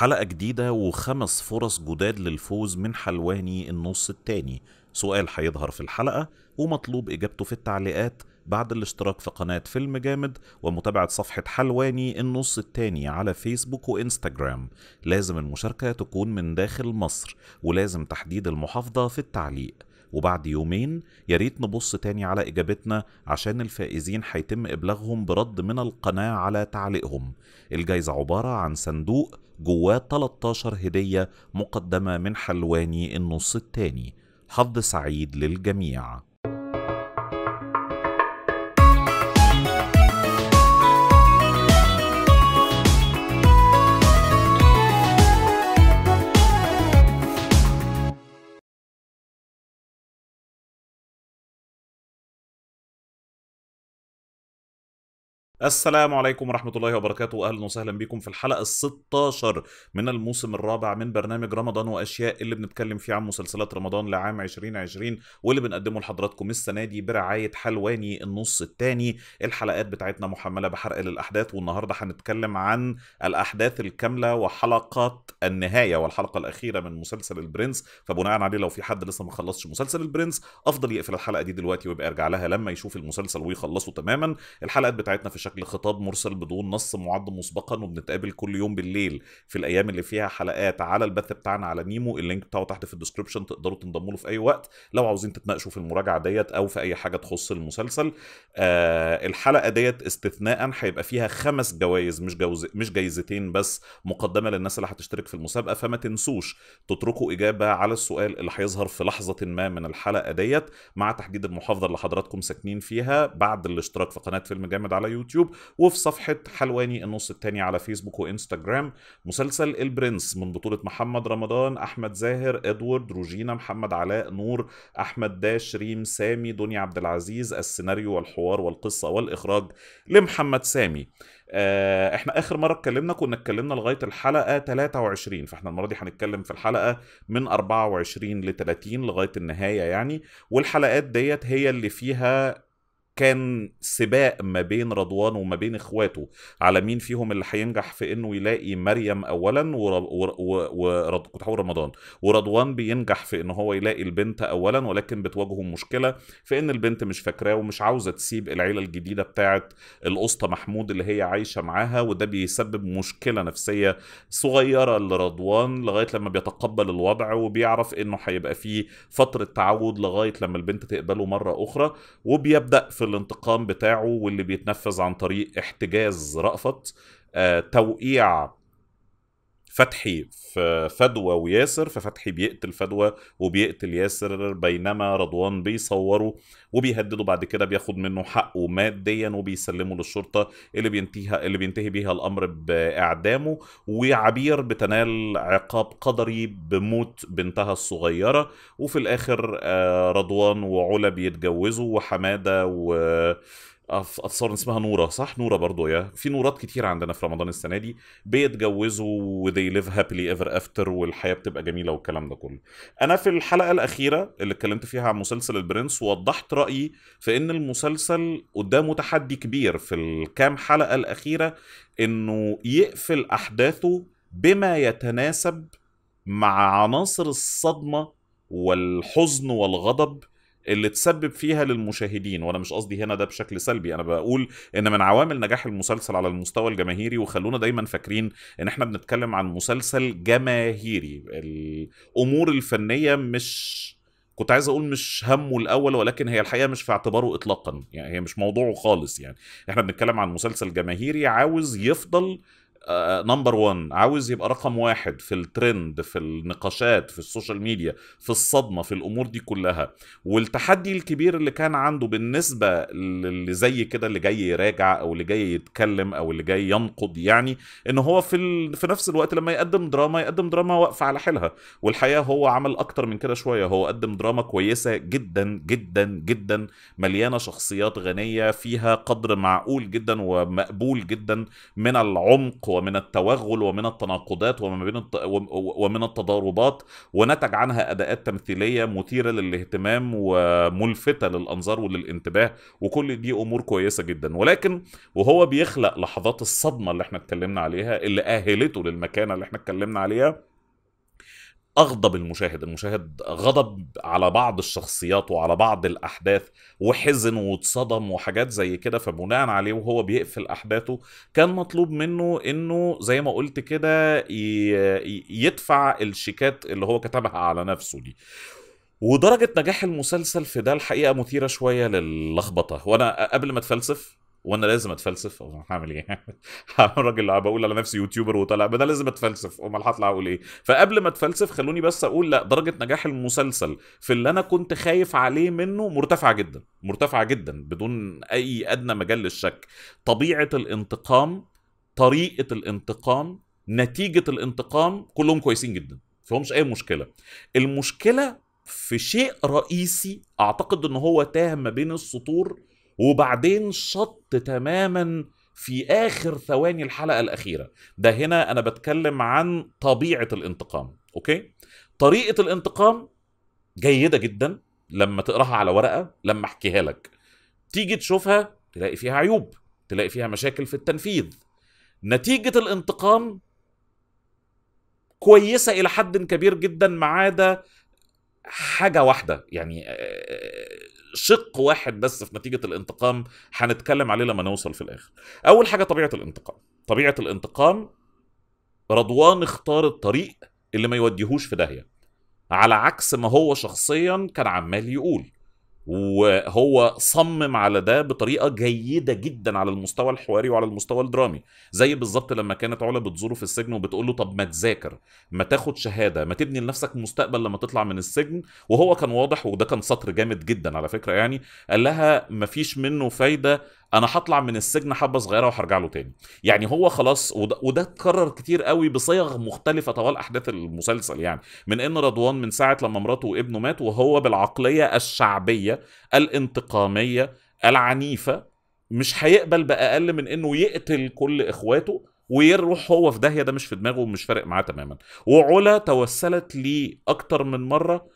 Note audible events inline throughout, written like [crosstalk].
حلقة جديدة وخمس فرص جداد للفوز من حلواني النص التاني سؤال هيظهر في الحلقة ومطلوب إجابته في التعليقات بعد الاشتراك في قناة فيلم جامد ومتابعة صفحة حلواني النص التاني على فيسبوك وإنستجرام لازم المشاركة تكون من داخل مصر ولازم تحديد المحافظة في التعليق وبعد يومين ياريت نبص تاني على إجابتنا عشان الفائزين هيتم إبلاغهم برد من القناة على تعليقهم الجايزة عبارة عن صندوق جواه 13 هدية مقدمة من حلواني النص التاني حظ سعيد للجميع السلام عليكم ورحمة الله وبركاته أهلا وسهلا بكم في الحلقة الستاشر من الموسم الرابع من برنامج رمضان وأشياء اللي بنتكلم فيه عن مسلسلات رمضان لعام 2020 واللي بنقدمه لحضراتكم السنة دي برعاية حلواني النص الثاني الحلقات بتاعتنا محملة بحرق للأحداث والنهاردة هنتكلم عن الأحداث الكاملة وحلقات النهاية والحلقة الأخيرة من مسلسل البرنس فبناء عليه لو في حد لسه ما خلصش مسلسل البرنس أفضل يقفل الحلقة دي دلوقتي ويبقى يرجع لها لما يشوف المسلسل ويخلصه تماما الحلقات بتاعتنا في بشكل خطاب مرسل بدون نص معد مسبقا وبنتقابل كل يوم بالليل في الايام اللي فيها حلقات على البث بتاعنا على ميمو اللينك بتاعه تحت في الديسكربشن تقدروا تنضموا له في اي وقت لو عاوزين تتناقشوا في المراجعه ديت او في اي حاجه تخص المسلسل آه الحلقه ديت استثناء هيبقى فيها خمس جوائز مش جوز مش جايزتين بس مقدمه للناس اللي هتشترك في المسابقه فما تنسوش تتركوا اجابه على السؤال اللي هيظهر في لحظه ما من الحلقه ديت مع تحديد المحافظه اللي حضراتكم ساكنين فيها بعد الاشتراك في قناه فيلم جامد على يوتيوب يوتيوب وفي صفحة حلواني النص التاني على فيسبوك وإنستجرام مسلسل البرنس من بطولة محمد رمضان أحمد زاهر إدوارد روجينا محمد علاء نور أحمد داش ريم سامي دنيا عبد العزيز السيناريو والحوار والقصة والإخراج لمحمد سامي آه، احنا اخر مره اتكلمنا كنا اتكلمنا لغايه الحلقه 23 فاحنا المره دي هنتكلم في الحلقه من 24 ل 30 لغايه النهايه يعني والحلقات ديت هي اللي فيها كان سباق ما بين رضوان وما بين اخواته على مين فيهم اللي هينجح في انه يلاقي مريم اولا ورض... كنت هقول رمضان ورضوان بينجح في ان هو يلاقي البنت اولا ولكن بتواجهه مشكله في ان البنت مش فاكراه ومش عاوزه تسيب العيله الجديده بتاعه الاسطى محمود اللي هي عايشه معاها وده بيسبب مشكله نفسيه صغيره لرضوان لغايه لما بيتقبل الوضع وبيعرف انه هيبقى فيه فتره تعود لغايه لما البنت تقبله مره اخرى وبيبدا في الانتقام بتاعه واللي بيتنفذ عن طريق احتجاز رأفت آه، توقيع فتحي في فدوى وياسر ففتحي بيقتل فدوى وبيقتل ياسر بينما رضوان بيصوره وبيهدده بعد كده بياخد منه حقه ماديا وبيسلمه للشرطه اللي بينتهي اللي بينتهي بيها الامر باعدامه وعبير بتنال عقاب قدري بموت بنتها الصغيره وفي الاخر آه، رضوان وعلا بيتجوزوا وحماده و اتصور اسمها نوره صح نوره برضو يا في نورات كتير عندنا في رمضان السنه دي بيتجوزوا وذي ليف هابلي ايفر افتر والحياه بتبقى جميله والكلام ده كله انا في الحلقه الاخيره اللي اتكلمت فيها عن مسلسل البرنس وضحت رايي في ان المسلسل قدامه تحدي كبير في الكام حلقه الاخيره انه يقفل احداثه بما يتناسب مع عناصر الصدمه والحزن والغضب اللي تسبب فيها للمشاهدين وانا مش قصدي هنا ده بشكل سلبي انا بقول ان من عوامل نجاح المسلسل على المستوى الجماهيري وخلونا دايما فاكرين ان احنا بنتكلم عن مسلسل جماهيري الامور الفنيه مش كنت عايز اقول مش همه الاول ولكن هي الحقيقه مش في اعتباره اطلاقا يعني هي مش موضوعه خالص يعني احنا بنتكلم عن مسلسل جماهيري عاوز يفضل آه نمبر آه، 1 عاوز يبقى رقم واحد في الترند في النقاشات في السوشيال ميديا في الصدمه في الامور دي كلها والتحدي الكبير اللي كان عنده بالنسبه للي زي كده اللي جاي يراجع او اللي جاي يتكلم او اللي جاي ينقد يعني ان هو في ال... في نفس الوقت لما يقدم دراما يقدم دراما واقفه على حيلها والحقيقه هو عمل اكتر من كده شويه هو قدم دراما كويسه جدا جدا جدا مليانه شخصيات غنيه فيها قدر معقول جدا ومقبول جدا من العمق ومن التوغل ومن التناقضات وما بين ومن التضاربات ونتج عنها اداءات تمثيليه مثيره للاهتمام وملفته للانظار وللانتباه وكل دي امور كويسه جدا ولكن وهو بيخلق لحظات الصدمه اللي احنا اتكلمنا عليها اللي اهلته للمكانه اللي احنا اتكلمنا عليها اغضب المشاهد المشاهد غضب على بعض الشخصيات وعلى بعض الاحداث وحزن واتصدم وحاجات زي كده فبناء عليه وهو بيقفل احداثه كان مطلوب منه انه زي ما قلت كده يدفع الشيكات اللي هو كتبها على نفسه دي ودرجة نجاح المسلسل في ده الحقيقة مثيرة شوية للخبطة وأنا قبل ما أتفلسف وانا لازم اتفلسف هعمل ايه؟ [laughs] هعمل راجل بقول على نفسي يوتيوبر وطالع ده لازم اتفلسف امال هطلع اقول ايه؟ فقبل ما اتفلسف خلوني بس اقول لا درجه نجاح المسلسل في اللي انا كنت خايف عليه منه مرتفعه جدا مرتفعه جدا بدون اي ادنى مجال للشك طبيعه الانتقام طريقه الانتقام نتيجه الانتقام كلهم كويسين جدا فهمش اي مشكله المشكله في شيء رئيسي اعتقد ان هو تاه ما بين السطور وبعدين شط تماما في اخر ثواني الحلقه الاخيره ده هنا انا بتكلم عن طبيعه الانتقام اوكي طريقه الانتقام جيده جدا لما تقراها على ورقه لما احكيها لك تيجي تشوفها تلاقي فيها عيوب تلاقي فيها مشاكل في التنفيذ نتيجه الانتقام كويسه الى حد كبير جدا ما عدا حاجه واحده يعني آه، شق واحد بس في نتيجه الانتقام هنتكلم عليه لما نوصل في الاخر اول حاجه طبيعه الانتقام طبيعه الانتقام رضوان اختار الطريق اللي ما يوديهوش في داهيه على عكس ما هو شخصيا كان عمال يقول وهو صمم على ده بطريقه جيده جدا على المستوى الحواري وعلى المستوى الدرامي زي بالظبط لما كانت علا بتزوره في السجن وبتقول له طب ما تذاكر ما تاخد شهاده ما تبني لنفسك مستقبل لما تطلع من السجن وهو كان واضح وده كان سطر جامد جدا على فكره يعني قال لها ما فيش منه فايده انا هطلع من السجن حبه صغيره وهرجع له تاني يعني هو خلاص وده, وده اتكرر كتير قوي بصيغ مختلفه طوال احداث المسلسل يعني من ان رضوان من ساعه لما مراته وابنه مات وهو بالعقليه الشعبيه الانتقاميه العنيفه مش هيقبل باقل من انه يقتل كل اخواته ويروح هو في داهيه ده مش في دماغه ومش فارق معاه تماما وعلا توسلت لي اكتر من مره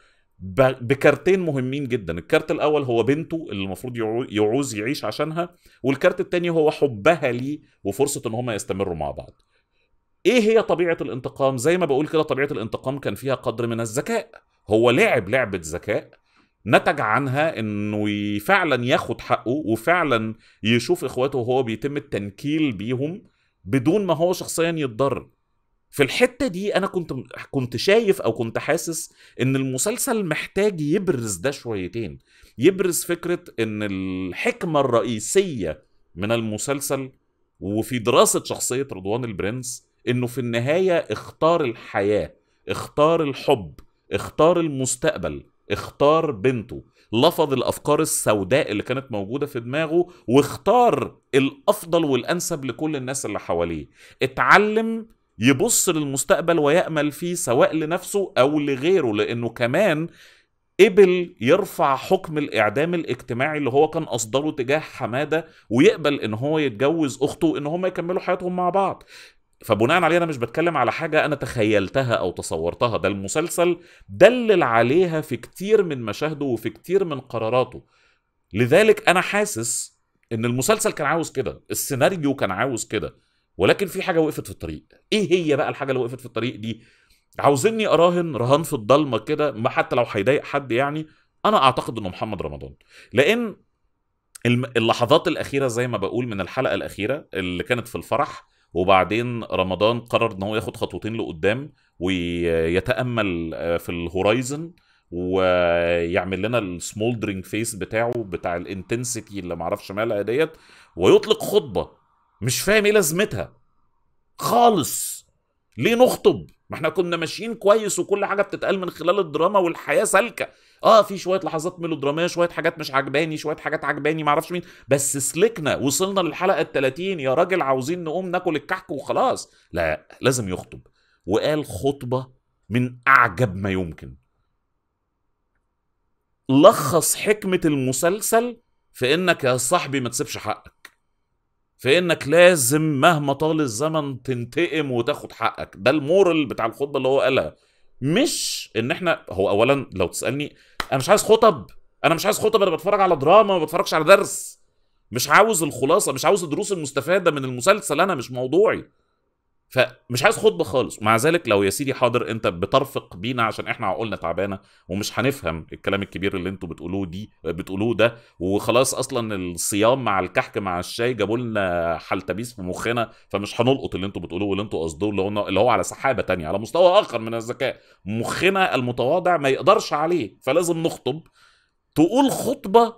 بكارتين مهمين جدا الكارت الاول هو بنته اللي المفروض يعوز يعيش عشانها والكارت الثاني هو حبها ليه وفرصه ان هما يستمروا مع بعض ايه هي طبيعه الانتقام زي ما بقول كده طبيعه الانتقام كان فيها قدر من الذكاء هو لعب لعبه ذكاء نتج عنها انه فعلا ياخد حقه وفعلا يشوف اخواته وهو بيتم التنكيل بيهم بدون ما هو شخصيا يتضرر في الحته دي انا كنت كنت شايف او كنت حاسس ان المسلسل محتاج يبرز ده شويتين يبرز فكره ان الحكمه الرئيسيه من المسلسل وفي دراسه شخصيه رضوان البرنس انه في النهايه اختار الحياه اختار الحب اختار المستقبل اختار بنته لفظ الافكار السوداء اللي كانت موجوده في دماغه واختار الافضل والانسب لكل الناس اللي حواليه اتعلم يبص للمستقبل ويأمل فيه سواء لنفسه أو لغيره لأنه كمان قبل يرفع حكم الإعدام الاجتماعي اللي هو كان أصدره تجاه حمادة ويقبل إن هو يتجوز أخته وإن هما يكملوا حياتهم مع بعض فبناء عليه انا مش بتكلم على حاجه انا تخيلتها او تصورتها ده المسلسل دلل عليها في كتير من مشاهده وفي كتير من قراراته لذلك انا حاسس ان المسلسل كان عاوز كده السيناريو كان عاوز كده ولكن في حاجه وقفت في الطريق ايه هي بقى الحاجه اللي وقفت في الطريق دي عاوزني اراهن رهان في الضلمه كده ما حتى لو هيضايق حد يعني انا اعتقد انه محمد رمضان لان اللحظات الاخيره زي ما بقول من الحلقه الاخيره اللي كانت في الفرح وبعدين رمضان قرر ان هو ياخد خطوتين لقدام ويتامل آه، في الهورايزن ويعمل لنا السمولدرينج فيس بتاعه بتاع الانتنسيتي اللي معرفش مالها ديت ويطلق خطبه مش فاهم ايه لازمتها خالص ليه نخطب ما احنا كنا ماشيين كويس وكل حاجه بتتقال من خلال الدراما والحياه سالكه اه في شويه لحظات ميلودراميه شويه حاجات مش عجباني شويه حاجات عجباني ما اعرفش مين بس سلكنا وصلنا للحلقه ال30 يا راجل عاوزين نقوم ناكل الكحك وخلاص لا لازم يخطب وقال خطبه من اعجب ما يمكن لخص حكمه المسلسل في انك يا صاحبي ما تسيبش حقك في انك لازم مهما طال الزمن تنتقم وتاخد حقك ده المورال بتاع الخطبه اللي هو قالها مش ان احنا هو اولا لو تسالني انا مش عايز خطب انا مش عايز خطب انا بتفرج على دراما ما بتفرجش على درس مش عاوز الخلاصه مش عاوز الدروس المستفاده من المسلسل انا مش موضوعي فمش عايز خطبه خالص ومع ذلك لو يا سيدي حاضر انت بترفق بينا عشان احنا عقولنا تعبانه ومش هنفهم الكلام الكبير اللي انتوا بتقولوه دي بتقولوه ده وخلاص اصلا الصيام مع الكحك مع الشاي جابوا لنا حلتبيس في مخنا فمش هنلقط اللي انتوا بتقولوه واللي انتوا قصدوه اللي هو على سحابه تانية على مستوى اخر من الذكاء مخنا المتواضع ما يقدرش عليه فلازم نخطب تقول خطبه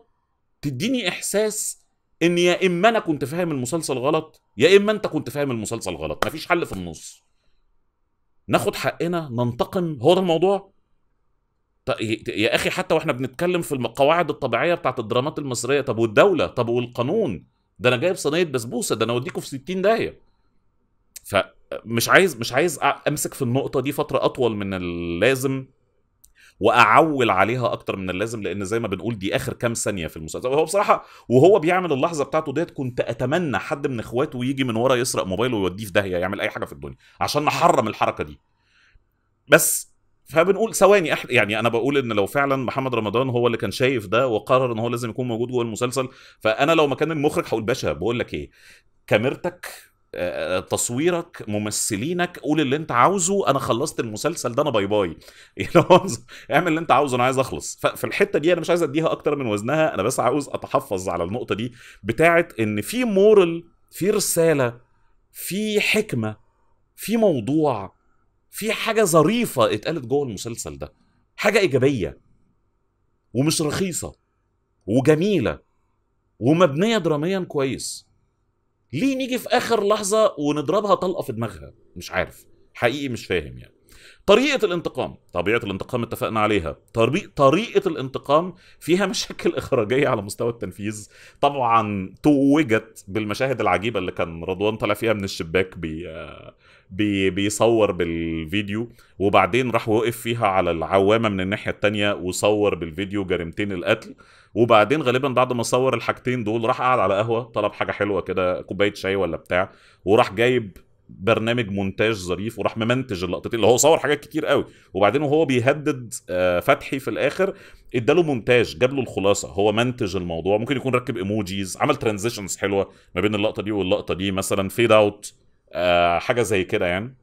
تديني احساس ان يا اما انا كنت فاهم المسلسل غلط يا اما انت كنت فاهم المسلسل غلط مفيش حل في النص ناخد حقنا ننتقم هو ده الموضوع طيب، يا اخي حتى واحنا بنتكلم في القواعد الطبيعيه بتاعت الدرامات المصريه طب والدوله طب والقانون ده انا جايب صينيه بسبوسه ده انا اوديكوا في 60 داهيه فمش عايز مش عايز امسك في النقطه دي فتره اطول من اللازم واعول عليها اكتر من اللازم لان زي ما بنقول دي اخر كام ثانيه في المسلسل هو بصراحه وهو بيعمل اللحظه بتاعته ديت كنت اتمنى حد من اخواته يجي من ورا يسرق موبايله ويوديه في داهيه يعمل اي حاجه في الدنيا عشان نحرم الحركه دي بس فبنقول ثواني أح... يعني انا بقول ان لو فعلا محمد رمضان هو اللي كان شايف ده وقرر ان هو لازم يكون موجود جوه المسلسل فانا لو مكان المخرج هقول باشا بقول لك ايه كاميرتك آه، آه، تصويرك ممثلينك قول اللي انت عاوزه انا خلصت المسلسل ده انا باي باي [laughs] اعمل اللي انت عاوزه انا عايز اخلص ففي الحته دي انا مش عايز اديها اكتر من وزنها انا بس عاوز اتحفظ على النقطه دي بتاعه ان في مورال في رساله في حكمه في موضوع في حاجه ظريفه اتقالت جوه المسلسل ده حاجه ايجابيه ومش رخيصه وجميله ومبنيه دراميا كويس ليه نيجي في اخر لحظه ونضربها طلقه في دماغها مش عارف حقيقي مش فاهم يعني طريقه الانتقام طبيعه الانتقام اتفقنا عليها طريق طريقه الانتقام فيها [laughs] مشاكل اخراجيه على مستوى التنفيذ طبعا توجت بالمشاهد العجيبه اللي كان رضوان طالع فيها من الشباك بي بي بيصور بالفيديو وبعدين راح وقف فيها على العوامه من الناحيه التانية وصور بالفيديو جريمتين القتل وبعدين غالبا بعد ما صور الحاجتين دول راح قعد على قهوه طلب حاجه حلوه كده كوبايه شاي ولا بتاع وراح جايب برنامج مونتاج ظريف وراح ممنتج اللقطتين اللي هو صور حاجات كتير قوي وبعدين وهو بيهدد آه، فتحي في الاخر اداله مونتاج جاب له الخلاصه هو منتج الموضوع ممكن يكون ركب ايموجيز عمل ترانزيشنز حلوه ما بين اللقطه دي واللقطه دي مثلا فيد اوت آه، حاجه زي كده يعني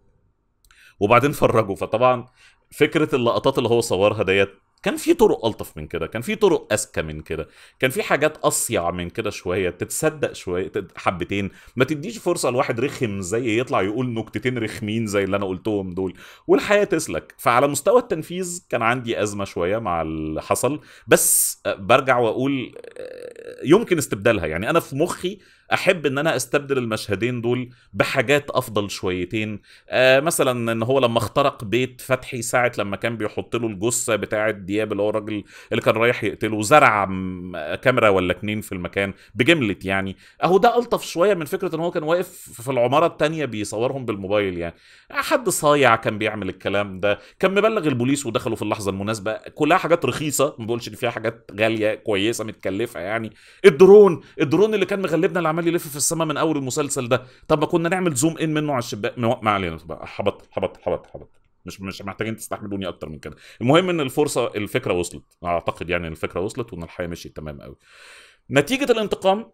وبعدين فرجه فطبعا فكره اللقطات اللي هو صورها ديت كان في طرق الطف من كده كان في طرق اذكى من كده كان في حاجات اصيع من كده شويه تتصدق شويه حبتين ما تديش فرصه لواحد رخم زي يطلع يقول نكتتين رخمين زي اللي انا قلتهم دول والحياه تسلك فعلى مستوى التنفيذ كان عندي ازمه شويه مع اللي حصل بس آه، برجع واقول آه، يمكن استبدالها يعني انا في مخي احب ان انا استبدل المشهدين دول بحاجات افضل شويتين آه مثلا ان هو لما اخترق بيت فتحي ساعه لما كان بيحط له الجثه بتاعه دياب اللي هو الراجل اللي كان رايح يقتله زرع كاميرا ولا اتنين في المكان بجملت يعني اهو ده الطف شويه من فكره ان هو كان واقف في العماره التانية بيصورهم بالموبايل يعني حد صايع كان بيعمل الكلام ده كان مبلغ البوليس ودخلوا في اللحظه المناسبه كلها حاجات رخيصه ما بقولش ان فيها حاجات غاليه كويسه متكلفه يعني الدرون الدرون اللي كان مغلبنا عمال يلف في السماء من اول المسلسل ده طب ما كنا نعمل زوم ان منه على الشباك ما علينا هبطل هبطل حبط حبط مش مش محتاجين تستحملوني اكتر من كده المهم ان الفرصه الفكره وصلت اعتقد يعني الفكره وصلت وان الحياه مشيت تمام قوي نتيجه الانتقام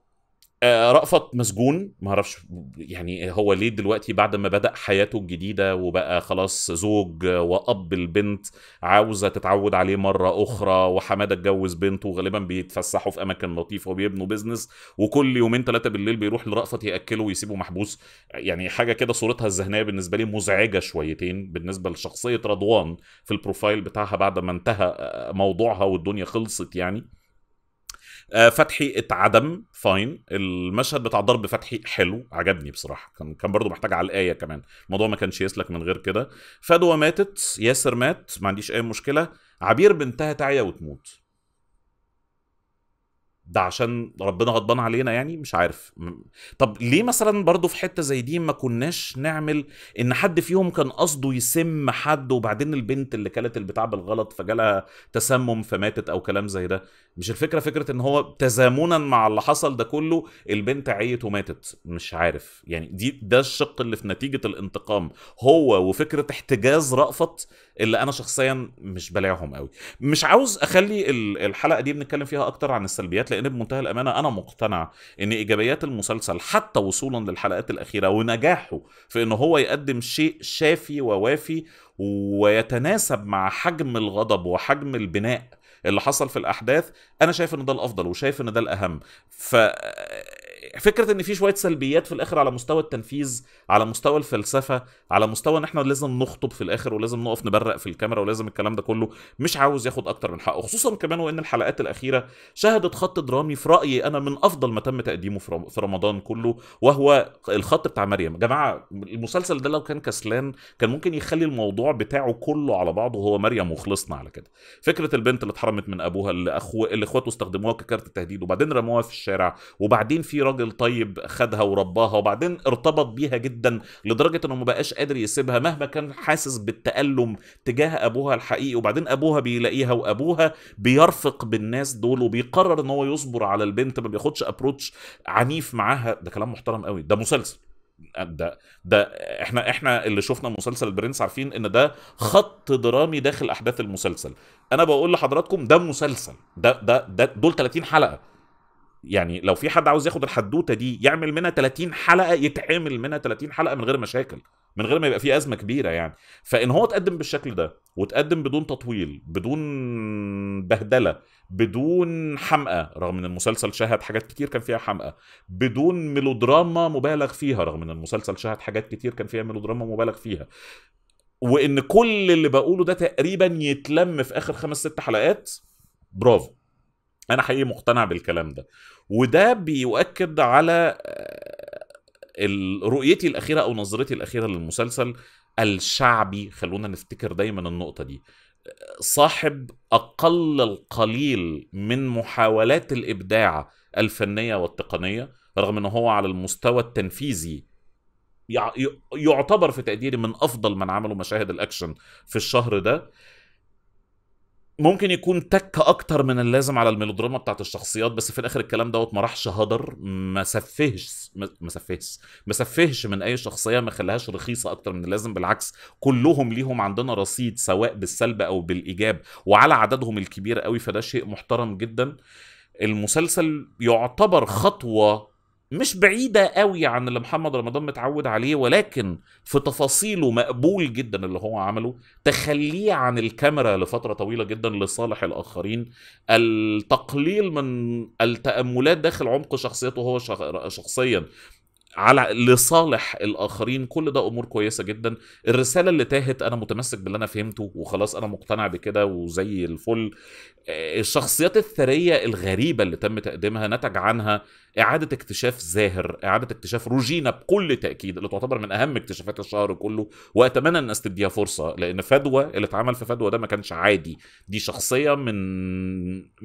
آه، رأفت مسجون ما اعرفش يعني هو ليه دلوقتي بعد ما بدأ حياته الجديدة وبقى خلاص زوج وأب البنت عاوزة تتعود عليه مرة أخرى وحمادة اتجوز بنته وغالبا بيتفسحوا في أماكن لطيفة وبيبنوا بيزنس وكل يومين ثلاثة بالليل بيروح لرأفت يأكله ويسيبه محبوس يعني حاجة كده صورتها الذهنية بالنسبة لي مزعجة شويتين بالنسبة لشخصية رضوان في البروفايل بتاعها بعد ما انتهى آه، موضوعها والدنيا خلصت يعني آه، فتحي اتعدم فاين المشهد بتاع ضرب فتحي حلو عجبني بصراحه كان كان برضه محتاج على الايه كمان الموضوع ما كانش يسلك من غير كده فدوى ماتت ياسر مات ما عنديش اي مشكله عبير بنتها تعيا وتموت ده عشان ربنا غضبان علينا يعني مش عارف طب ليه مثلا برضه في حته زي دي ما كناش نعمل ان حد فيهم كان قصده يسم حد وبعدين البنت اللي كلت البتاع بالغلط فجالها تسمم فماتت او كلام زي ده مش الفكره فكره ان هو تزامنا مع اللي حصل ده كله البنت عيت وماتت مش عارف يعني دي ده الشق اللي في نتيجه الانتقام هو وفكره احتجاز رأفت اللي انا شخصيا مش بلعهم قوي مش عاوز اخلي الحلقه دي بنتكلم فيها اكتر عن السلبيات لان بمنتهى الامانه انا مقتنع ان ايجابيات المسلسل حتى وصولا للحلقات الاخيره ونجاحه في ان هو يقدم شيء شافي ووافي ويتناسب مع حجم الغضب وحجم البناء اللي حصل في الاحداث انا شايف ان ده الافضل وشايف ان ده الاهم ف فكره ان في شويه سلبيات في الاخر على مستوى التنفيذ على مستوى الفلسفه على مستوى ان احنا لازم نخطب في الاخر ولازم نقف نبرق في الكاميرا ولازم الكلام ده كله مش عاوز ياخد اكتر من حقه خصوصا كمان وان الحلقات الاخيره شهدت خط درامي في رايي انا من افضل ما تم تقديمه في رمضان كله وهو الخط بتاع مريم يا جماعه المسلسل ده لو كان كسلان كان ممكن يخلي الموضوع بتاعه كله على بعضه هو مريم وخلصنا على كده فكره البنت اللي اتحرمت من ابوها اللي اخو اللي اخواته استخدموها ككارت تهديد وبعدين رموها في الشارع وبعدين في راجل راجل طيب خدها ورباها وبعدين ارتبط بيها جدا لدرجه انه ما بقاش قادر يسيبها مهما كان حاسس بالتالم تجاه ابوها الحقيقي وبعدين ابوها بيلاقيها وابوها بيرفق بالناس دول وبيقرر ان هو يصبر على البنت ما بياخدش ابروتش عنيف معاها ده كلام محترم قوي ده مسلسل ده ده احنا احنا اللي شفنا مسلسل البرنس عارفين ان ده خط درامي داخل احداث المسلسل انا بقول لحضراتكم ده مسلسل ده ده, ده دول 30 حلقه يعني لو في حد عاوز ياخد الحدوته دي يعمل منها 30 حلقه يتعمل منها 30 حلقه من غير مشاكل من غير ما يبقى في ازمه كبيره يعني فان هو اتقدم بالشكل ده وتقدم بدون تطويل بدون بهدله بدون حمقى رغم ان المسلسل شهد حاجات كتير كان فيها حمقى بدون ميلودراما مبالغ فيها رغم ان المسلسل شهد حاجات كتير كان فيها ميلودراما مبالغ فيها وان كل اللي بقوله ده تقريبا يتلم في اخر خمس ست حلقات برافو انا حقيقي مقتنع بالكلام ده وده بيؤكد على آه، رؤيتي الاخيره او نظرتي الاخيره للمسلسل الشعبي خلونا نفتكر دايما النقطه دي آه، صاحب اقل القليل من محاولات الابداع الفنيه والتقنيه رغم ان هو على المستوى التنفيذي يعتبر في تقديري من افضل من عملوا مشاهد الاكشن في الشهر ده ممكن يكون تك اكتر من اللازم على الميلودراما بتاعت الشخصيات بس في الاخر الكلام دوت ما راحش هدر ما سفهش ما سفهش ما سفهش من اي شخصيه ما خلاهاش رخيصه اكتر من اللازم بالعكس كلهم ليهم عندنا رصيد سواء بالسلب او بالايجاب وعلى عددهم الكبير قوي فده شيء محترم جدا المسلسل يعتبر خطوه مش بعيدة قوي عن اللي محمد رمضان متعود عليه ولكن في تفاصيله مقبول جدا اللي هو عمله تخليه عن الكاميرا لفترة طويلة جدا لصالح الآخرين التقليل من التأملات داخل عمق شخصيته هو شخصيا على لصالح الاخرين كل ده امور كويسه جدا الرساله اللي تاهت انا متمسك باللي انا فهمته وخلاص انا مقتنع بكده وزي الفل آه، الشخصيات الثريه الغريبه اللي تم تقديمها نتج عنها اعاده اكتشاف زاهر اعاده اكتشاف روجينا بكل تاكيد اللي تعتبر من اهم اكتشافات الشهر كله واتمنى الناس تديها فرصه لان فدوى اللي اتعمل في فدوى ده ما كانش عادي دي شخصيه من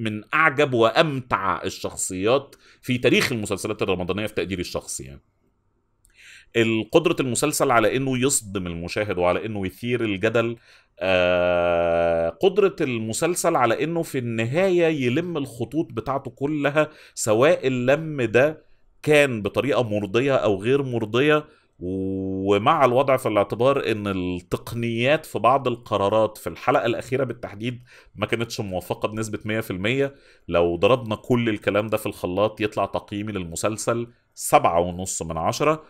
من اعجب وامتع الشخصيات في تاريخ المسلسلات الرمضانيه في تقديري الشخصي يعني القدرة المسلسل على انه يصدم المشاهد وعلى انه يثير الجدل آه، قدرة المسلسل على انه في النهاية يلم الخطوط بتاعته كلها سواء اللم ده كان بطريقة مرضية او غير مرضية ومع الوضع في الاعتبار ان التقنيات في بعض القرارات في الحلقه الاخيره بالتحديد ما كانتش موفقه بنسبه 100% لو ضربنا كل الكلام ده في الخلاط يطلع تقييمي للمسلسل سبعة ونص من عشرة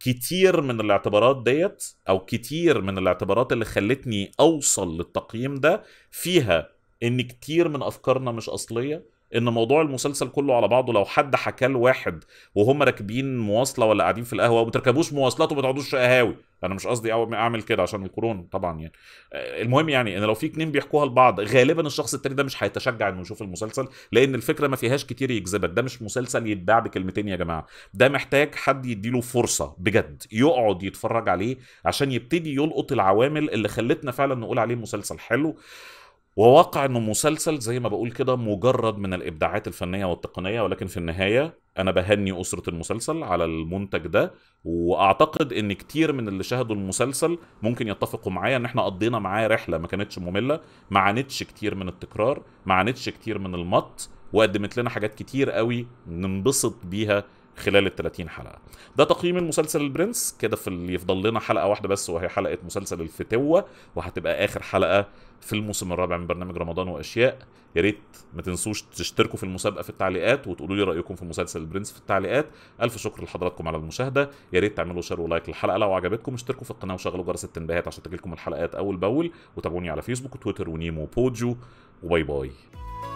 كتير من الاعتبارات ديت او كتير من الاعتبارات اللي خلتني اوصل للتقييم ده فيها ان كتير من افكارنا مش اصليه ان موضوع المسلسل كله على بعضه لو حد حكاه لواحد وهم راكبين مواصله ولا قاعدين في القهوه وما تركبوش مواصلات وما تقعدوش قهاوي انا مش قصدي اعمل كده عشان الكورونا طبعا يعني آه، المهم يعني ان لو في اتنين بيحكوها لبعض غالبا الشخص التاني ده مش هيتشجع انه يشوف المسلسل لان الفكره ما فيهاش كتير يجذبك ده مش مسلسل يتباع بكلمتين يا جماعه ده محتاج حد يديله فرصه بجد يقعد يتفرج عليه عشان يبتدي يلقط العوامل اللي خلتنا فعلا نقول عليه مسلسل حلو وواقع انه مسلسل زي ما بقول كده مجرد من الابداعات الفنيه والتقنيه ولكن في النهايه انا بهني اسره المسلسل على المنتج ده واعتقد ان كتير من اللي شاهدوا المسلسل ممكن يتفقوا معايا ان احنا قضينا معاه رحله ما كانتش ممله ما عانتش كتير من التكرار ما عانتش كتير من المط وقدمت لنا حاجات كتير قوي ننبسط بيها خلال ال 30 حلقه ده تقييم المسلسل البرنس كده في اللي يفضل لنا حلقه واحده بس وهي حلقه مسلسل الفتوه وهتبقى اخر حلقه في الموسم الرابع من برنامج رمضان واشياء يا ريت ما تنسوش تشتركوا في المسابقه في التعليقات وتقولوا لي رايكم في مسلسل البرنس في التعليقات الف شكر لحضراتكم على المشاهده يا ريت تعملوا شير ولايك للحلقه لو عجبتكم اشتركوا في القناه وشغلوا جرس التنبيهات عشان تجيلكم الحلقات اول باول وتابعوني على فيسبوك وتويتر ونيمو وبوجو وباي باي